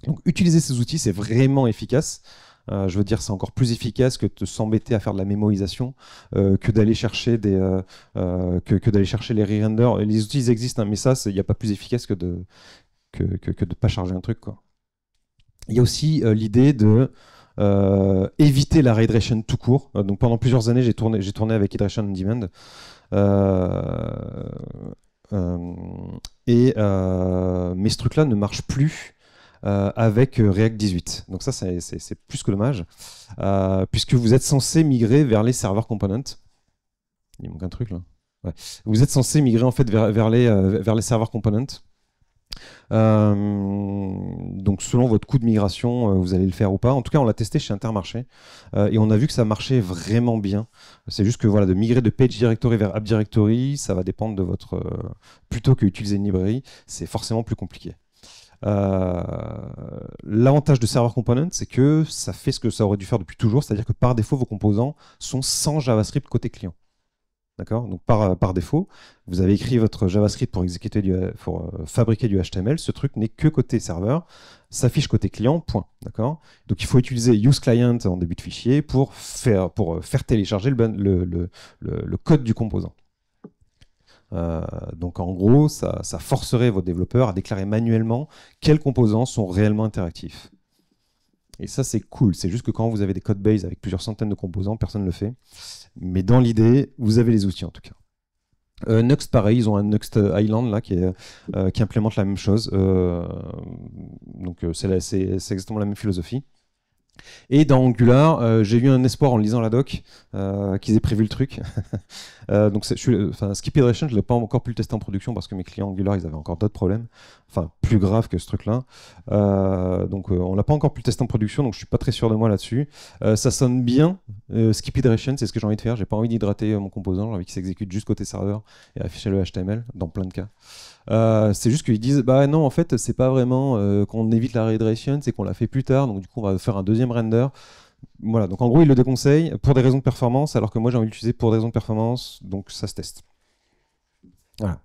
Donc utiliser ces outils, c'est vraiment efficace. Euh, je veux dire, c'est encore plus efficace que de s'embêter à faire de la mémorisation, euh, euh, que d'aller chercher les re-renders. Les outils existent, hein, mais ça, il n'y a pas plus efficace que de ne pas charger un truc. Il y a aussi l'idée de éviter la hydration tout court. donc pendant plusieurs années, j'ai tourné, avec Hydration on demand. et mais ce truc-là ne marche plus euh, avec euh, React 18. Donc ça, c'est plus que dommage, euh, puisque vous êtes censé migrer vers les serveurs components. Il manque un truc là. Vous êtes censé migrer en fait vers, les, vers les serveurs components. donc selon votre coût de migration, vous allez le faire ou pas. En tout cas, on l'a testé chez Intermarché et on a vu que ça marchait vraiment bien. C'est juste que voilà, de migrer de Page Directory vers App Directory, ça va dépendre de votre. plutôt que utiliser une librairie, c'est forcément plus compliqué. Euh, l'avantage de Server Component, c'est que ça fait ce que ça aurait dû faire depuis toujours, c'est-à-dire que par défaut, vos composants sont sans JavaScript côté client. D'accord Donc par, euh, par, défaut, vous avez écrit votre JavaScript pour, exécuter du, euh, pour fabriquer du HTML. Ce truc n'est que côté serveur, s'affiche côté client, point. D'accord Donc il faut utiliser useClient en début de fichier pour faire, pour faire télécharger le, le code du composant. Euh, donc en gros, ça, forcerait vos développeurs à déclarer manuellement quels composants sont réellement interactifs. Et ça, c'est cool. C'est juste que quand vous avez des code bases avec plusieurs centaines de composants, personne ne le fait. Mais dans l'idée, vous avez les outils en tout cas. Euh, Nuxt, pareil, ils ont un Nuxt Island là, qui, euh, qui implémente la même chose. Euh, donc c'est exactement la même philosophie. Et dans Angular, euh, j'ai eu un espoir en lisant la doc euh, qu'ils aient prévu le truc. Euh, donc, je suis, je ne l'ai pas encore pu le tester en production parce que mes clients Angular, ils avaient encore d'autres problèmes, enfin plus graves que ce truc-là. donc, on l'a pas encore pu le tester en production, donc je suis pas très sûr de moi là-dessus. ça sonne bien. Skippy Direction c'est ce que j'ai envie de faire. J'ai pas envie d'hydrater mon composant, j'ai envie qu'il s'exécute juste côté serveur et afficher le HTML dans plein de cas. Euh, c'est juste qu'ils disent bah non en fait c'est pas vraiment euh, qu'on évite la redirection, c'est qu'on la fait plus tard, donc du coup on va faire un deuxième render. Voilà, donc en gros ils le déconseillent pour des raisons de performance, alors que moi j'ai envie utilisé pour des raisons de performance, donc ça se teste. Voilà.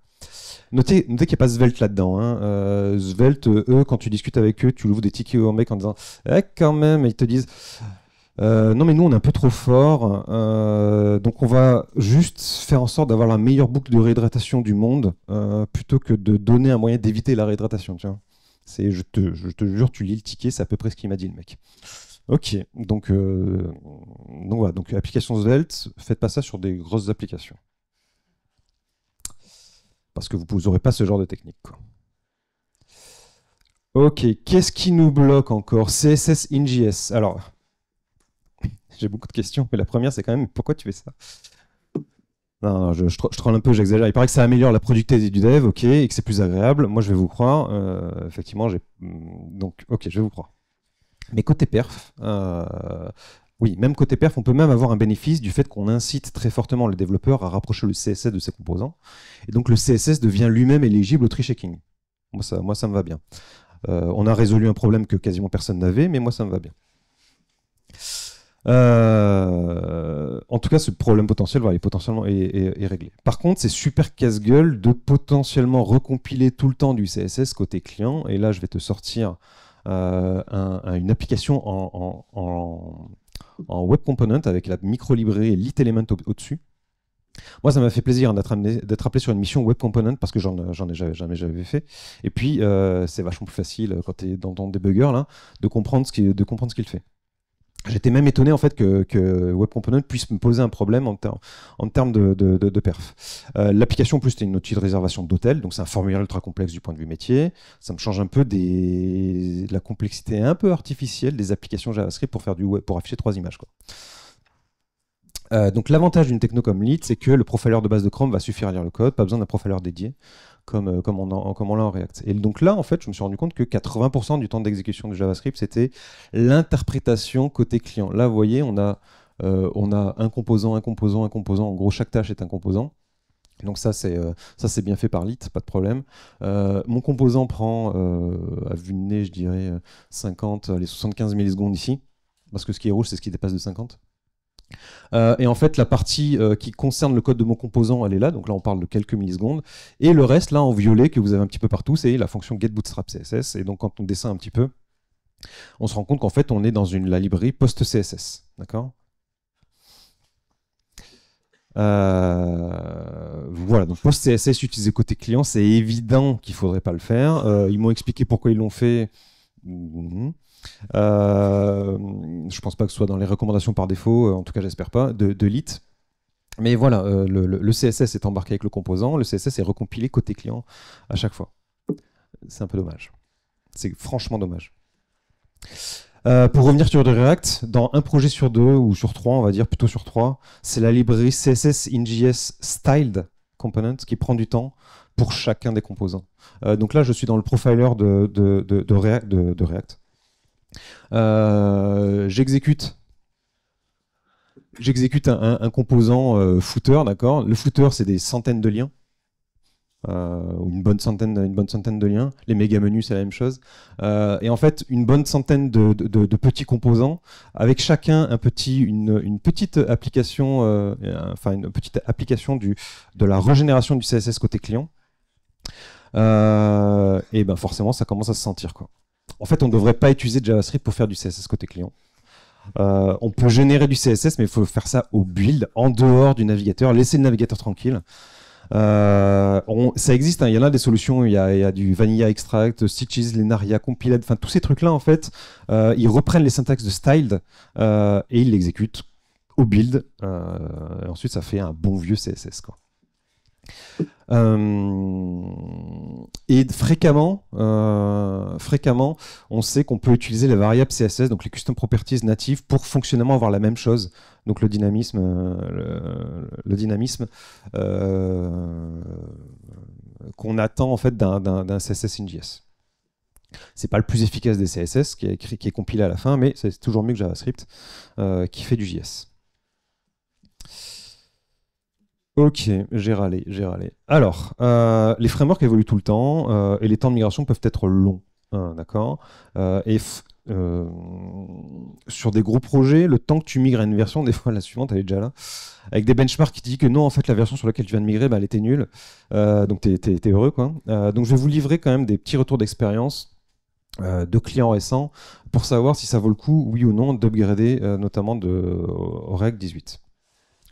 Notez, notez qu'il n'y a pas Svelte là-dedans. Hein. Euh, Svelte, eux, quand tu discutes avec eux, tu l'ouvres des tickets au mec en disant eh, quand même, ils te disent euh, non mais nous on est un peu trop fort, euh, donc on va juste faire en sorte d'avoir la meilleure boucle de réhydratation du monde euh, plutôt que de donner un moyen d'éviter la réhydratation. C'est, je, te, jure, tu lis le ticket, c'est à peu près ce qu'il m'a dit le mec. Ok, donc, donc voilà, donc application faites pas ça sur des grosses applications. Parce que vous n'aurez pas ce genre de technique. Ok, qu'est-ce qui nous bloque encore CSS JS. Alors, J'ai beaucoup de questions, mais la première, c'est quand même pourquoi tu fais ça non, je, je, troll un peu, j'exagère. Il paraît que ça améliore la productivité du dev, ok, et que c'est plus agréable. Moi, je vais vous croire. Euh, effectivement, j'ai. Mm, donc, ok, je vais vous croire. Mais côté perf, euh, oui, même côté perf, on peut même avoir un bénéfice du fait qu'on incite très fortement les développeurs à rapprocher le CSS de ses composants. Et donc, le CSS devient lui-même éligible au tree shaking Moi ça, moi, ça me va bien. Euh, on a résolu un problème que quasiment personne n'avait, mais moi, ça me va bien. Euh, en tout cas, ce problème potentiel est potentiellement est, réglé. Par contre, c'est super casse-gueule de potentiellement recompiler tout le temps du CSS côté client. Et là, je vais te sortir euh, une application en, web component avec la micro-librairie Lit au-dessus. Moi, ça m'a fait plaisir d'être appelé sur une mission web component parce que j'en ai jamais, jamais, fait. Et puis, euh, c'est vachement plus facile quand tu es dans ton debugger là, de comprendre ce qu'il fait. J'étais même étonné en fait que, Web Component puisse me poser un problème en, termes de, perf. Euh, l'application L'application plus c'était une outil de réservation d'hôtel, donc c'est un formulaire ultra complexe du point de vue métier. Ça me change un peu des la complexité un peu artificielle des applications JavaScript pour faire du pour afficher trois images euh, donc l'avantage d'une techno comme Lead, c'est que le profiler de base de Chrome va suffire à lire le code, pas besoin d'un profiler dédié. Euh, comme, on, en, l'a en React. Et donc là, en fait, je me suis rendu compte que 80% du temps d'exécution du JavaScript, c'était l'interprétation côté client. Là, vous voyez, on a, euh, on a un composant, un composant, un composant. En gros, chaque tâche est un composant. Donc ça c'est euh, bien fait par Lit, pas de problème. mon composant prend à vue de nez, je dirais 50 les 75 millisecondes ici parce que ce qui est rouge c'est ce qui dépasse de 50. Euh, et en fait, la partie euh, qui concerne le code de mon composant, elle est là. Donc là, on parle de quelques millisecondes. Et le reste, là, en violet, que vous avez un petit peu partout, c'est la fonction getBootstrapCSS. Et donc, quand on dessine un petit peu, on se rend compte qu'en fait, on est dans une, la librairie postCSS. css D'accord euh, voilà, donc postCSS css utilisé côté client, c'est évident qu'il ne faudrait pas le faire. ils m'ont expliqué pourquoi ils l'ont fait. Mmh. Euh, je pense pas que ce soit dans les recommandations par défaut, euh, en tout cas j'espère pas, de, Lit. Mais voilà, euh, le, CSS est embarqué avec le composant, le CSS est recompilé côté client à chaque fois. C'est un peu dommage. C'est franchement dommage. Euh, pour revenir sur le React, dans un projet sur deux ou sur trois, on va dire plutôt sur trois, c'est la librairie CSS JS Styled Component qui prend du temps pour chacun des composants. donc là, je suis dans le profiler de, de React. Euh, j'exécute. J'exécute un, composant euh, footer, d'accord Le footer, c'est des centaines de liens. Euh, une bonne centaine une bonne centaine de liens les méga menus c'est la même chose et en fait une bonne centaine de, petits composants avec chacun un petit une, petite application enfin une petite application du de la régénération du CSS côté client et ben forcément ça commence à se sentir quoi en fait, on ne devrait pas utiliser JavaScript pour faire du CSS côté client. Euh, on peut générer du CSS, mais il faut faire ça au build, en dehors du navigateur, laisser le navigateur tranquille. Euh, ça existe, hein. il y en a des solutions, il y, a du Vanilla Extract, Stitches, Lenaria, Compiled, enfin tous ces trucs-là en fait, euh, ils reprennent les syntaxes de styled et ils l'exécutent au build. ensuite, ça fait un bon vieux CSS. Euh, et fréquemment, euh, fréquemment, on sait qu'on peut utiliser la variable CSS, donc les custom properties natives, pour fonctionnellement avoir la même chose. Donc le dynamisme, euh, le, dynamisme qu'on attend en fait d'un CSS JS C'est pas le plus efficace des CSS qui est compilé à la fin, mais c'est toujours mieux que JavaScript qui fait du JS. Ok, j'ai râlé, j'ai râlé. Alors, euh, les frameworks évoluent tout le temps euh, et les temps de migration peuvent être longs. Hein, d'accord euh, Et sur des gros projets, le temps que tu migres à une version, des fois la suivante, elle est déjà là. Avec des benchmarks qui disent que non, en fait, la version sur laquelle tu viens de migrer, bah, elle était nulle. donc, tu es, heureux, quoi. donc, je vais vous livrer quand même des petits retours d'expérience de clients récents pour savoir si ça vaut le coup, oui ou non, d'upgrader, notamment de, au REC 18.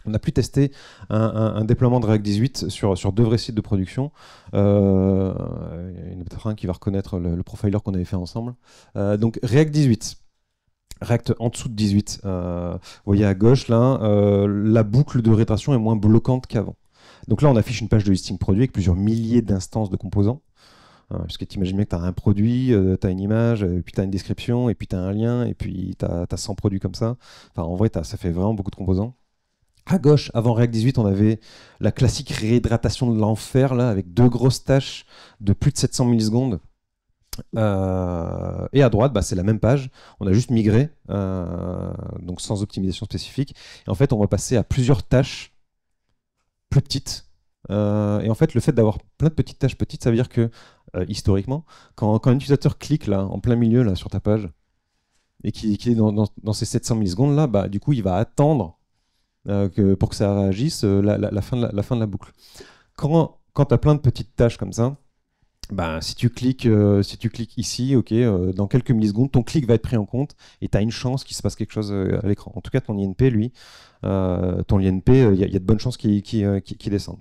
On a pu tester un, déploiement de React 18 sur, sur deux vrais sites de production. Euh, il y en a peut-être un qui va reconnaître le, profiler qu'on avait fait ensemble. Euh, donc React 18. React en dessous de 18. Euh, vous voyez à gauche là, la boucle de rétention est moins bloquante qu'avant. Donc là, on affiche une page de listing produit avec plusieurs milliers d'instances de composants. Parce que tu imagines bien que tu as un produit, tu as une image, puis tu as une description, et puis tu as un lien, et puis tu as, as, 100 produits comme ça. Enfin, en vrai, ça fait vraiment beaucoup de composants. À gauche, avant React 18, on avait la classique réhydratation de l'enfer, là, avec deux grosses tâches de plus de 700 millisecondes. Euh, et à droite, bah, c'est la même page. On a juste migré, euh, donc sans optimisation spécifique. Et en fait, on va passer à plusieurs tâches plus petites. Euh, et en fait, le fait d'avoir plein de petites tâches petites, ça veut dire que historiquement, quand, un utilisateur clique là, en plein milieu là, sur ta page et qu'il est dans, ces 700 millisecondes là, bah, du coup, il va attendre euh, pour que ça réagisse euh, la, fin de la, boucle. Quand, quand tu as plein de petites tâches comme ça, ben, si, tu cliques, euh, si tu cliques ici, ok, dans quelques millisecondes, ton clic va être pris en compte et tu as une chance qu'il se passe quelque chose à l'écran. En tout cas, ton INP, lui, ton INP, il y, a de bonnes chances qu'il descende.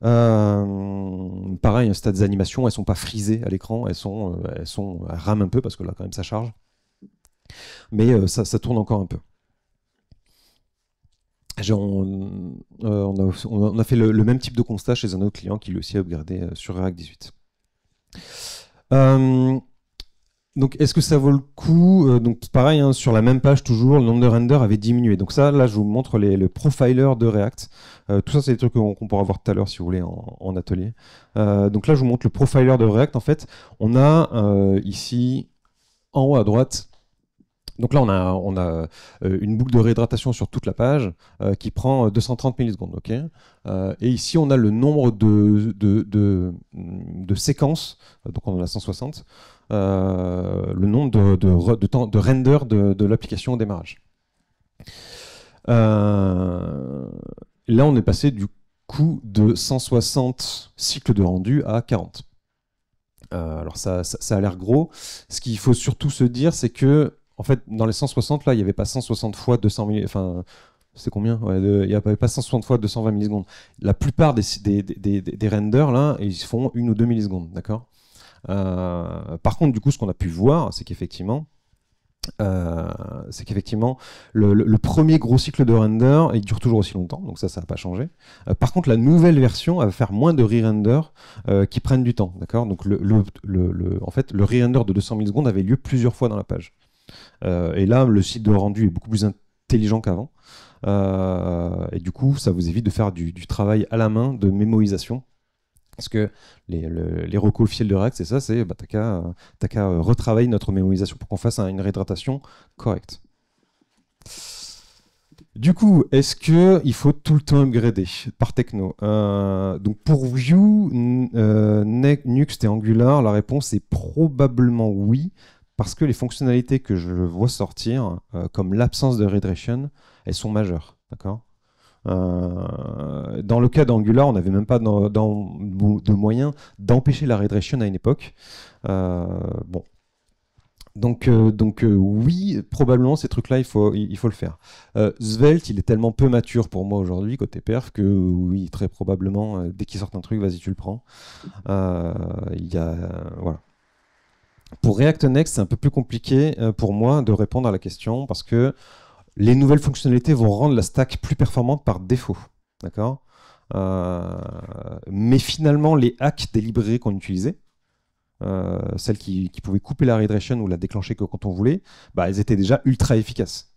pareil, stats des animations, elles sont pas frisées à l'écran, elles sont, elles sont rament un peu parce que là quand même ça charge, mais ça tourne encore un peu. Euh, on, a, fait le, même type de constat chez un autre client qui lui aussi a upgradé euh, sur React 18. Euh, donc, est-ce que ça vaut le coup Donc, pareil, hein, sur la même page, toujours, le nombre de render avait diminué. Donc, ça, là, je vous montre le profiler de React. tout ça, c'est des trucs qu'on pourra voir tout à l'heure, si vous voulez, en, atelier. donc, là, je vous montre le profiler de React. En fait, on a ici, en haut à droite, donc là, on a, on a euh, une boucle de réhydratation sur toute la page euh, qui prend 230 euh, millisecondes. et ici, on a le nombre de, de, séquences, donc on en a 160, le nombre de, de, de, de render de, l'application au démarrage. là, on est passé du coût de 160 cycles de rendu à 40. alors ça, ça a l'air gros. Ce qu'il faut surtout se dire, c'est que en fait, dans les 160, là, il n'y avait pas 160 fois 200 Enfin, c'est combien Il n'y avait pas 160 fois 220 millisecondes. La plupart des, renders, là, ils font une ou deux millisecondes, d'accord euh, Par contre, du coup, ce qu'on a pu voir, c'est qu'effectivement, euh, c'est qu'effectivement, le, premier gros cycle de render, il dure toujours aussi longtemps, donc ça, ça n'a pas changé. Euh, par contre, la nouvelle version va faire moins de re-render qui prennent du temps, d'accord Donc, le, en fait, le re-render de 200 millisecondes avait lieu plusieurs fois dans la page. Euh, et là, le site de rendu est beaucoup plus intelligent qu'avant. Euh, et du coup, ça vous évite de faire du, travail à la main de mémorisation parce que les, recours les recos de React, c'est ça, c'est bah, t'as qu'à euh, retravailler notre mémorisation pour qu'on fasse une réhydratation correcte. Du coup, est-ce qu'il faut tout le temps upgrader par techno Donc pour Vue, euh, Nuxt et Angular, la réponse est probablement oui parce que les fonctionnalités que je vois sortir, euh, comme l'absence de redression, elles sont majeures. D'accord euh, dans le cas d'Angular, on n'avait même pas de moyens d'empêcher la redression à une époque. Euh, bon. Donc, donc oui, probablement ces trucs-là, il faut, il, faut le faire. Svelte, il est tellement peu mature pour moi aujourd'hui, côté perf, que oui, très probablement, dès qu'il sort un truc, vas-y, tu le prends. Il y a, voilà. Pour React Next, c'est un peu plus compliqué euh, pour moi de répondre à la question parce que les nouvelles fonctionnalités vont rendre la stack plus performante par défaut. D'accord euh, mais finalement, les hacks des librairies qu'on utilisait, euh, celles qui, pouvaient couper la redirection ou la déclencher que quand on voulait, bah, elles étaient déjà ultra efficaces.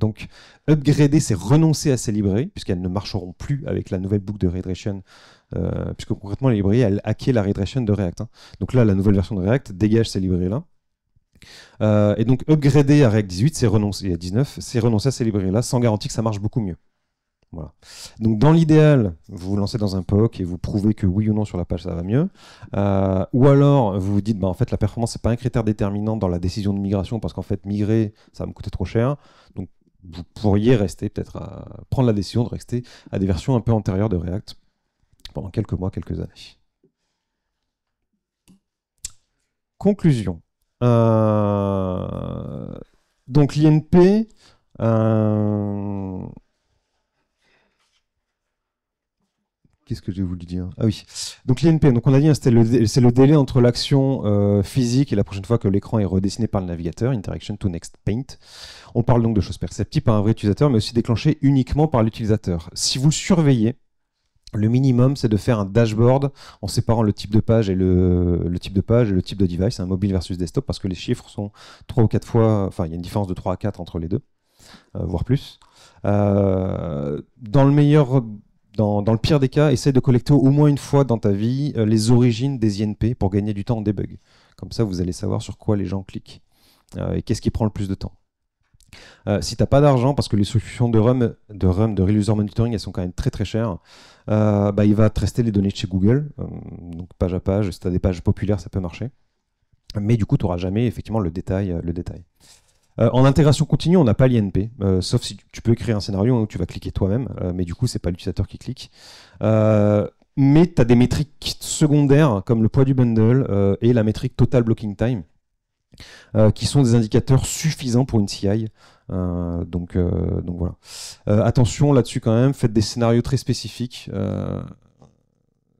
donc, upgrader, c'est renoncer à ces librairies, puisqu'elles ne marcheront plus avec la nouvelle boucle de redirection euh, puisque concrètement, les librairies elles hackaient la redirection de React. Hein. Donc là, la nouvelle version de React dégage ces librairies-là. Euh, et donc, upgrader à React 18, c'est renoncer à 19, c'est renoncer à ces librairies-là, sans garantie que ça marche beaucoup mieux. Voilà. Donc, dans l'idéal, vous vous lancez dans un POC et vous prouvez que oui ou non sur la page ça va mieux. Euh, ou alors, vous vous dites, bah, en fait, la performance, c'est pas un critère déterminant dans la décision de migration parce qu'en fait, migrer, ça va me coûter trop cher. Donc, vous pourriez rester peut-être à prendre la décision de rester à des versions un peu antérieures de React pendant quelques mois, quelques années. Conclusion. Euh, donc l'INP... Euh, qu'est-ce que j'ai voulu dire Ah oui. Donc l'INP, donc on a dit, hein, c'est le, délai entre l'action euh, physique et la prochaine fois que l'écran est redessiné par le navigateur, Interaction to Next Paint. On parle donc de choses perceptibles par un vrai utilisateur, mais aussi déclenchées uniquement par l'utilisateur. Si vous surveillez, le minimum, c'est de faire un dashboard en séparant le type de page et le, type de page et le type de device, un mobile versus desktop, parce que les chiffres sont trois ou quatre fois, enfin il y a une différence de 3 à 4 entre les deux, euh, voire plus. Euh, dans le meilleur dans, le pire des cas, essaye de collecter au moins une fois dans ta vie euh, les origines des INP pour gagner du temps en debug. Comme ça, vous allez savoir sur quoi les gens cliquent et qu'est-ce qui prend le plus de temps. Euh, si tu t'as pas d'argent, parce que les solutions de RUM, de RUM, de Real User Monitoring, elles sont quand même très très chères, euh, bah, il va te rester les données de chez Google, euh, donc page à page. Si tu as des pages populaires, ça peut marcher. Mais du coup, tu n'auras jamais effectivement le détail. Le détail. en intégration continue, on n'a pas l'INP, sauf si tu peux écrire un scénario où tu vas cliquer toi-même, mais du coup, n'est pas l'utilisateur qui clique. mais tu as des métriques secondaires comme le poids du bundle et la métrique total blocking time euh, qui sont des indicateurs suffisants pour une CI. Euh, donc, euh, donc voilà. attention là-dessus quand même, faites des scénarios très spécifiques.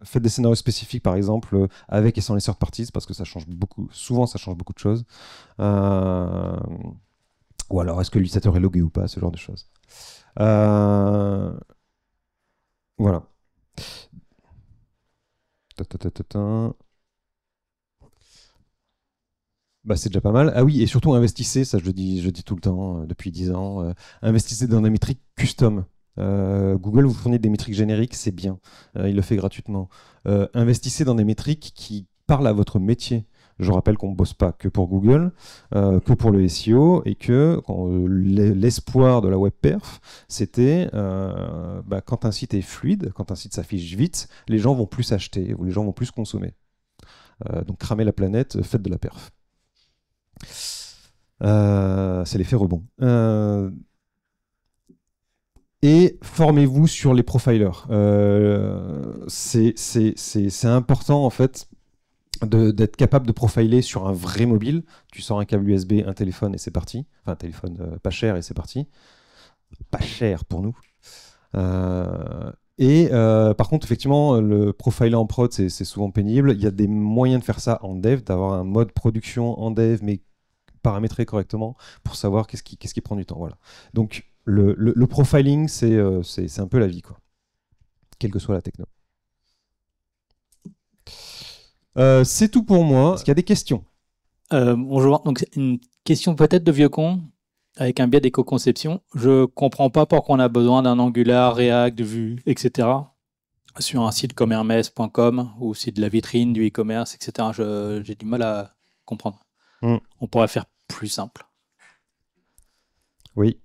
faites des scénarios spécifiques par exemple avec et sans les third parties parce que ça change beaucoup, souvent ça change beaucoup de choses. ou alors est-ce que l'utilisateur est logué ou pas, ce genre de choses. voilà. Bah, c'est déjà pas mal. Ah oui, et surtout investissez, ça je dis, je dis tout le temps euh, depuis 10 ans, euh, investissez dans des métriques custom. Euh, Google vous fournit des métriques génériques, c'est bien, il le fait gratuitement. investissez dans des métriques qui parlent à votre métier. Je rappelle qu'on ne bosse pas que pour Google, que pour le SEO, et que l'espoir de la web perf, c'était bah, quand un site est fluide, quand un site s'affiche vite, les gens vont plus acheter, ou les gens vont plus consommer. donc cramez la planète, faites de la perf. Euh, c'est l'effet rebond. Euh, et formez-vous sur les profilers. Euh, c'est important en fait d'être capable de profiler sur un vrai mobile. Tu sors un câble USB, un téléphone et c'est parti. Enfin, un téléphone pas cher et c'est parti. Pas cher pour nous. Et par contre, effectivement, le profiler en prod, c'est souvent pénible. Il y a des moyens de faire ça en dev, d'avoir un mode production en dev, mais paramétrer correctement pour savoir qu'est-ce qui, qu'est-ce qui prend du temps. Voilà. Donc le, le, profiling, c'est, euh, c'est, c'est un peu la vie, quoi. quelle que soit la techno. Euh, c'est tout pour moi. Est-ce qu'il y a des questions euh, Bonjour. Donc, une question peut-être de vieux con avec un biais d'éco-conception. Je comprends pas pourquoi on a besoin d'un Angular, React, Vue, etc. sur un site comme Hermès.com ou site de la vitrine, du e-commerce, etc. Je, j'ai du mal à comprendre. Hmm. On pourrait faire plus simple. Oui.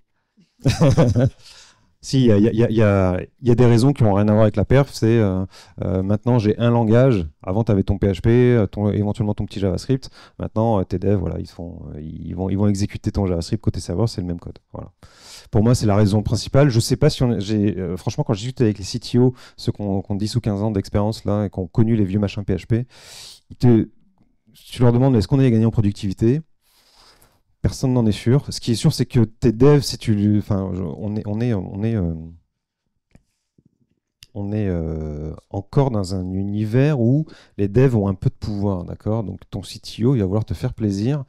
Si, il y a, des raisons qui n'ont rien à voir avec la perf. C'est euh, euh, maintenant j'ai un langage. Avant, tu avais ton PHP, euh, ton, éventuellement ton petit JavaScript. Maintenant, tes devs, voilà, ils, font, ils, vont, ils vont exécuter ton JavaScript côté serveur, c'est le même code. Voilà. Pour moi, c'est la raison principale. Je sais pas si J'ai, franchement, quand j'ai discuté avec les CTO, ceux qui ont, 10 ou 15 ans d'expérience là et qui ont connu les vieux machins PHP, tu leur demandes est-ce qu'on a gagné en productivité Personne n'en est sûr. Ce qui est sûr, c'est que tes devs, si tu, enfin, on est, on est, on est, euh, on est euh, encore dans un univers où les devs ont un peu de pouvoir, d'accord. Donc ton CTO, il va vouloir te faire plaisir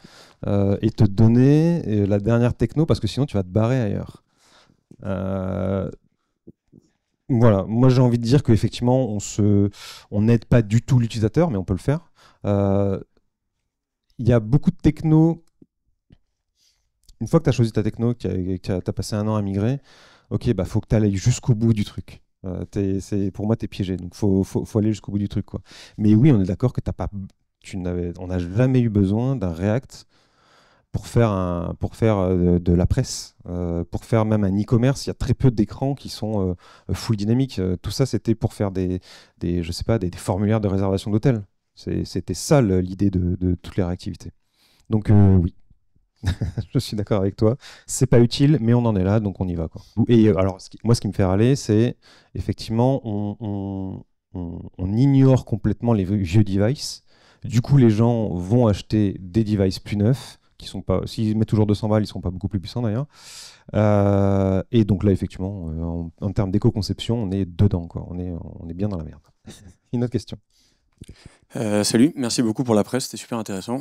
euh, et te donner la dernière techno parce que sinon tu vas te barrer ailleurs. voilà. Moi, j'ai envie de dire qu'effectivement, on se, on n'aide pas du tout l'utilisateur, mais on peut le faire il y a beaucoup de techno une fois que tu as choisi ta techno, que tu as, passé un an à migrer, ok, bah faut que tu ailles jusqu'au bout du truc. Euh, pour moi, tu es piégé. Donc, faut, faut, aller jusqu'au bout du truc. Quoi. Mais oui, on est d'accord que pas, tu on n'a jamais eu besoin d'un React pour faire, un, pour faire euh, de, la presse, euh, pour faire même un e-commerce. Il y a très peu d'écrans qui sont euh, full dynamique. Euh, tout ça, c'était pour faire des, des, je sais pas, des, formulaires de réservation d'hôtel. C'était ça l'idée de, de, toutes les réactivités. Donc, oui. je suis d'accord avec toi. C'est pas utile, mais on en est là, donc on y va. Et euh, alors, moi, ce qui me fait râler, c'est effectivement, on, ignore complètement les vieux devices. Du coup, les gens vont acheter des devices plus neufs, qui sont pas. S'ils mettent toujours 200 balles, ils sont pas beaucoup plus puissants d'ailleurs. Euh, et donc là, effectivement, euh, en, termes d'éco-conception, on est dedans, quoi. On est, on est bien dans la merde. Une autre question. salut, merci beaucoup pour la presse, c'était super intéressant.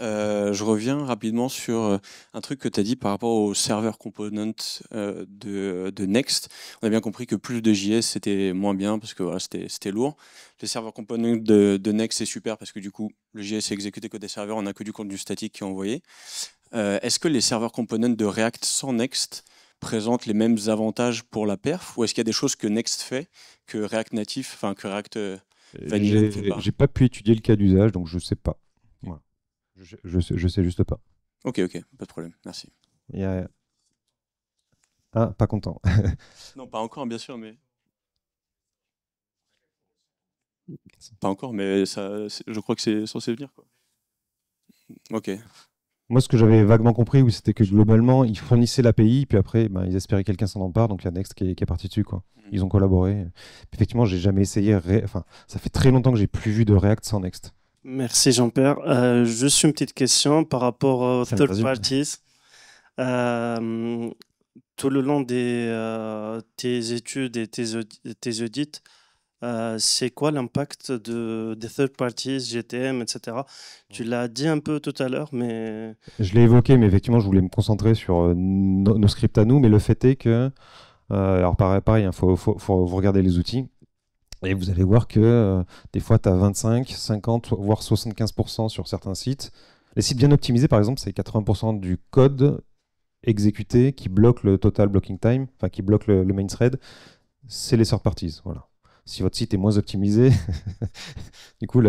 Euh, je reviens rapidement sur euh, un truc que tu as dit par rapport au serveurs component euh, de, Next. On a bien compris que plus de JS, c'était moins bien parce que voilà, c'était lourd. Les serveurs component de, Next, c'est super parce que du coup, le JS est exécuté que des serveurs, on n'a que du contenu statique qui est envoyé. Est-ce que les serveurs components de React sans Next présentent les mêmes avantages pour la perf ou est-ce qu'il y a des choses que Next fait que React natif, enfin que React Vanilla pas J'ai pas pu étudier le cas d'usage donc je sais pas. Je, sais, juste pas. Ok, ok, pas de problème, merci. Euh, ah, pas content. non, pas encore, bien sûr, mais. Pas encore, mais ça, je crois que c'est censé venir. Quoi. Ok. Moi, ce que j'avais vaguement compris, oui, c'était que globalement, ils fournissaient l'API, puis après, ben, ils espéraient quelqu'un s'en empare, donc il y a Next qui est, parti dessus. Quoi. Hmm. Ils ont collaboré. effectivement, j'ai jamais essayé. Enfin, ça fait très longtemps que j'ai plus vu de React sans Next. Merci Jean-Pierre. Euh, juste une petite question par rapport aux third parties. Euh, tout le long de euh, tes études et tes, tes audits, euh, c'est quoi l'impact de, des third parties, GTM, etc. Tu l'as dit un peu tout à l'heure, mais... Je l'ai évoqué, mais effectivement, je voulais me concentrer sur nos, scripts à nous, mais le fait est que... alors pareil, il hein, faut, faut, regarder les outils. Et vous allez voir que euh, des fois, tu as 25, 50, voire 75% sur certains sites. Les sites bien optimisés, par exemple, c'est 80% du code exécuté qui bloque le total blocking time, enfin qui bloque le, main thread. C'est les third parties. Voilà. Si votre site est moins optimisé, du coup,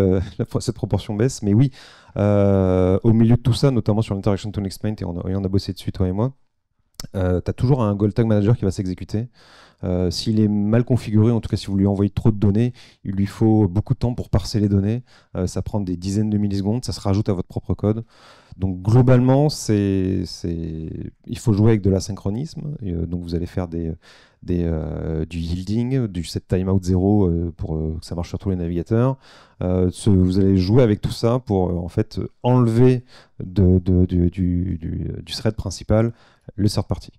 cette proportion baisse. Mais oui, euh, au milieu de tout ça, notamment sur l'interaction to next et on a, bossé dessus, toi et moi, euh, tu as toujours un goal tag manager qui va s'exécuter. Euh, s'il est mal configuré, en tout cas si vous lui envoyez trop de données, il lui faut beaucoup de temps pour parser les données. Euh, ça prend des dizaines de millisecondes, ça se rajoute à votre propre code. Donc globalement, il faut jouer avec de l'asynchronisme. Euh, donc vous allez faire des, du yielding, du set timeout 0 pour que ça marche sur tous les navigateurs. vous allez jouer avec tout ça pour en fait enlever du, du, thread principal le sort party.